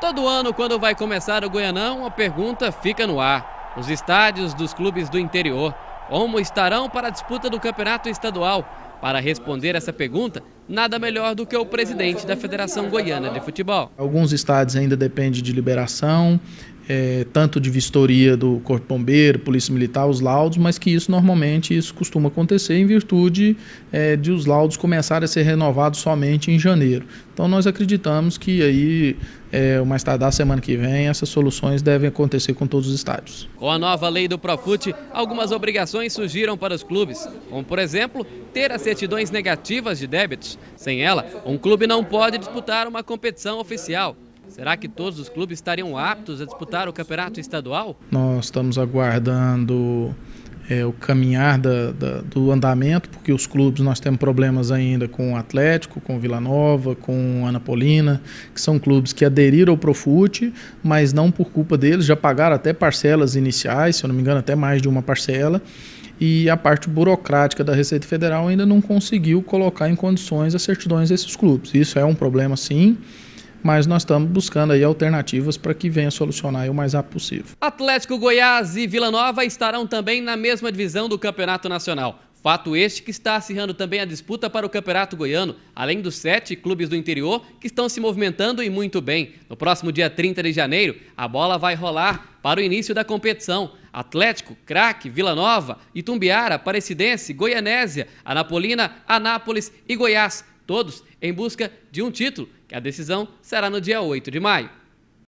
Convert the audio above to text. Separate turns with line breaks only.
Todo ano, quando vai começar o Goianão, a pergunta fica no ar. Os estádios dos clubes do interior, como estarão para a disputa do Campeonato Estadual? Para responder essa pergunta, nada melhor do que o presidente da Federação Goiana de Futebol.
Alguns estádios ainda dependem de liberação, é, tanto de vistoria do Corpo Bombeiro, Polícia Militar, os laudos, mas que isso normalmente isso costuma acontecer em virtude é, de os laudos começarem a ser renovados somente em janeiro. Então nós acreditamos que aí, é, mais tardar semana que vem, essas soluções devem acontecer com todos os estádios.
Com a nova lei do Profute, algumas obrigações surgiram para os clubes, como por exemplo, ter as certidões negativas de débitos sem ela, um clube não pode disputar uma competição oficial. Será que todos os clubes estariam aptos a disputar o campeonato estadual?
Nós estamos aguardando é, o caminhar da, da, do andamento, porque os clubes nós temos problemas ainda com o Atlético, com o Vila Nova, com Anapolina, que são clubes que aderiram ao Profute, mas não por culpa deles, já pagaram até parcelas iniciais, se eu não me engano, até mais de uma parcela e a parte burocrática da Receita Federal ainda não conseguiu colocar em condições as certidões desses clubes. Isso é um problema, sim mas nós estamos buscando aí alternativas para que venha solucionar o mais rápido possível.
Atlético Goiás e Vila Nova estarão também na mesma divisão do Campeonato Nacional. Fato este que está acirrando também a disputa para o Campeonato Goiano, além dos sete clubes do interior que estão se movimentando e muito bem. No próximo dia 30 de janeiro, a bola vai rolar para o início da competição. Atlético, Craque, Vila Nova, Itumbiara, Aparecidense, Goianésia, Anapolina, Anápolis e Goiás, todos em busca de um título, que a decisão será no dia 8 de maio.